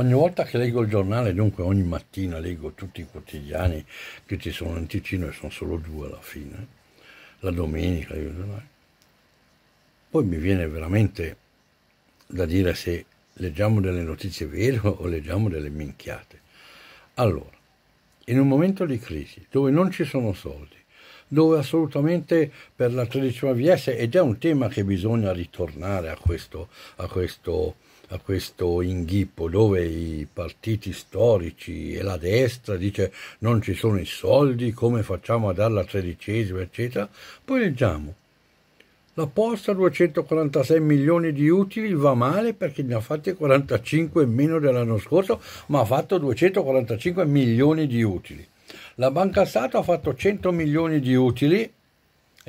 Ogni volta che leggo il giornale, dunque ogni mattina leggo tutti i quotidiani che ci sono in Ticino e sono solo due alla fine, la domenica, il giornale, poi mi viene veramente da dire se leggiamo delle notizie vere o leggiamo delle minchiate. Allora, in un momento di crisi dove non ci sono soldi, dove assolutamente per la tredicesima VS, ed è un tema che bisogna ritornare a questo, a questo a questo inghippo dove i partiti storici e la destra dice non ci sono i soldi, come facciamo a dare la tredicesima, eccetera. Poi leggiamo. La posta 246 milioni di utili va male perché ne ha fatti 45 meno dell'anno scorso, ma ha fatto 245 milioni di utili. La Banca Stato ha fatto 100 milioni di utili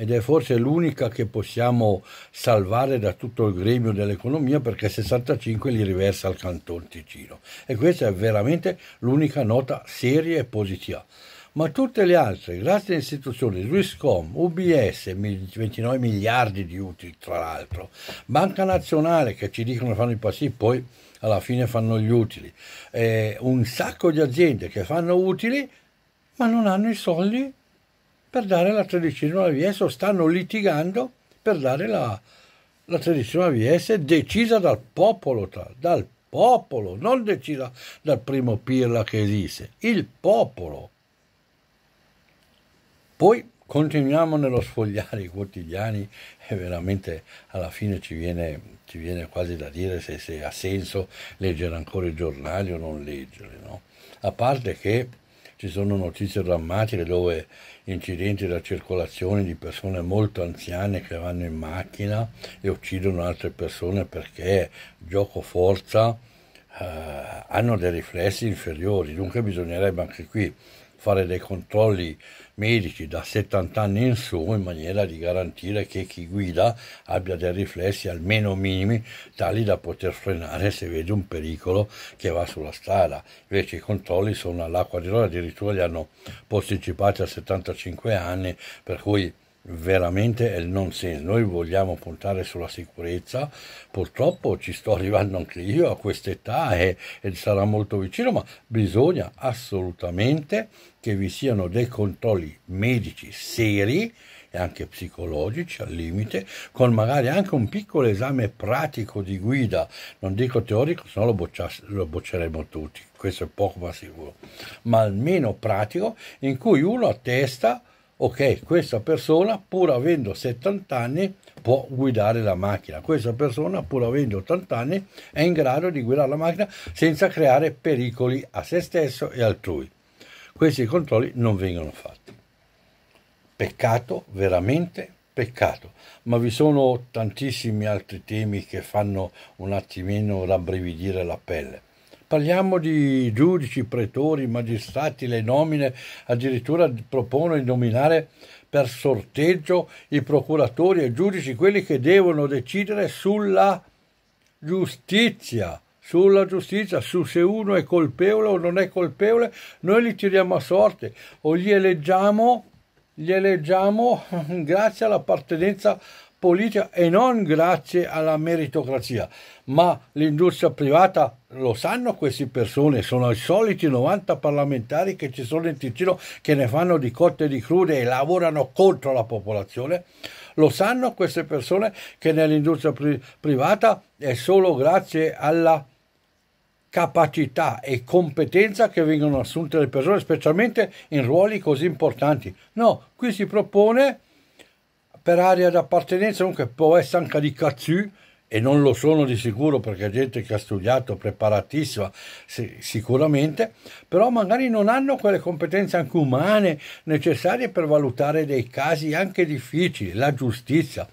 ed è forse l'unica che possiamo salvare da tutto il gremio dell'economia perché 65 li riversa al Canton Ticino e questa è veramente l'unica nota seria e positiva ma tutte le altre, grazie alle istituzioni Swisscom, UBS, 29 miliardi di utili tra l'altro, Banca Nazionale che ci dicono fanno i passi, poi alla fine fanno gli utili, eh, un sacco di aziende che fanno utili ma non hanno i soldi per dare la tredicesima VS o stanno litigando per dare la, la tredicesima VS decisa dal popolo, dal popolo, non decisa dal primo pirla che esiste, il popolo. Poi continuiamo nello sfogliare i quotidiani e veramente alla fine ci viene, ci viene quasi da dire se, se, ha senso leggere ancora i giornali o non leggere, no? A parte che ci sono notizie drammatiche dove incidenti da circolazione di persone molto anziane che vanno in macchina e uccidono altre persone perché gioco forza eh, hanno dei riflessi inferiori, dunque bisognerebbe anche qui fare dei controlli medici da 70 anni in su in maniera di garantire che chi guida abbia dei riflessi almeno minimi tali da poter frenare se vede un pericolo che va sulla strada. Invece i controlli sono all'acqua di loro, addirittura li hanno posticipati a 75 anni, per cui veramente è il non senso. Noi vogliamo puntare sulla sicurezza, purtroppo ci sto arrivando anche io a quest'età e, e sarà molto vicino, ma bisogna assolutamente che vi siano dei controlli medici seri e anche psicologici al limite, con magari anche un piccolo esame pratico di guida, non dico teorico, se no lo, lo bocceremo tutti, questo è poco ma sicuro, ma almeno pratico, in cui uno attesta ok, questa persona pur avendo 70 anni può guidare la macchina, questa persona pur avendo 80 anni è in grado di guidare la macchina senza creare pericoli a se stesso e altrui. Questi controlli non vengono fatti. Peccato, veramente peccato, ma vi sono tantissimi altri temi che fanno un attimino rabbrividire la pelle Parliamo di giudici, pretori, magistrati, le nomine, addirittura propono di nominare per sorteggio i procuratori e i giudici, quelli che devono decidere sulla giustizia sulla giustizia, su se uno è colpevole o non è colpevole, noi li tiriamo a sorte o li eleggiamo, li eleggiamo grazie all'appartenenza politica e non grazie alla meritocrazia. Ma l'industria privata lo sanno queste persone, sono i soliti 90 parlamentari che ci sono in Ticino che ne fanno di cotte e di crude e lavorano contro la popolazione. Lo sanno queste persone che nell'industria pri privata è solo grazie alla capacità e competenza che vengono assunte le persone, specialmente in ruoli così importanti. No, qui si propone per area d'appartenenza comunque può essere anche di Cazzu e non lo sono di sicuro perché gente che ha studiato preparatissima sì, sicuramente, però magari non hanno quelle competenze anche umane necessarie per valutare dei casi anche difficili, la giustizia.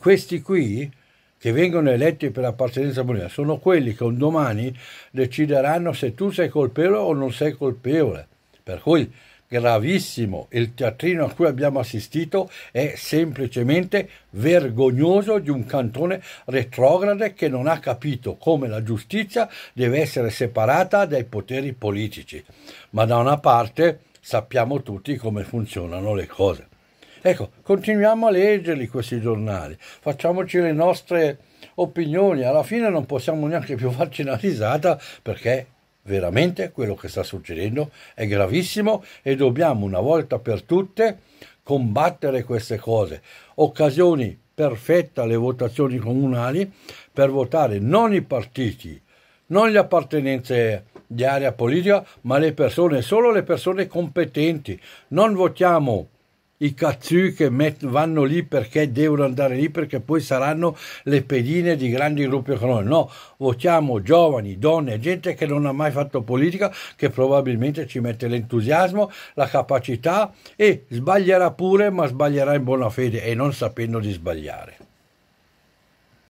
Questi qui che vengono eletti per appartenenza politica sono quelli che un domani decideranno se tu sei colpevole o non sei colpevole. Per cui gravissimo. Il teatrino a cui abbiamo assistito è semplicemente vergognoso di un cantone retrograde che non ha capito come la giustizia deve essere separata dai poteri politici. Ma da una parte sappiamo tutti come funzionano le cose. Ecco, continuiamo a leggerli questi giornali, facciamoci le nostre opinioni, alla fine non possiamo neanche più farci una risata perché Veramente quello che sta succedendo è gravissimo e dobbiamo una volta per tutte combattere queste cose. Occasioni perfette alle votazioni comunali per votare non i partiti, non le appartenenze di area politica, ma le persone, solo le persone competenti. Non votiamo i cazzù che met- vanno lì perché devono andare lì perché poi saranno le pedine di grandi gruppi economici. No, votiamo giovani, donne, gente che non ha mai fatto politica, che probabilmente ci mette l'entusiasmo, la capacità e sbaglierà pure, ma sbaglierà in buona fede e non sapendo di sbagliare.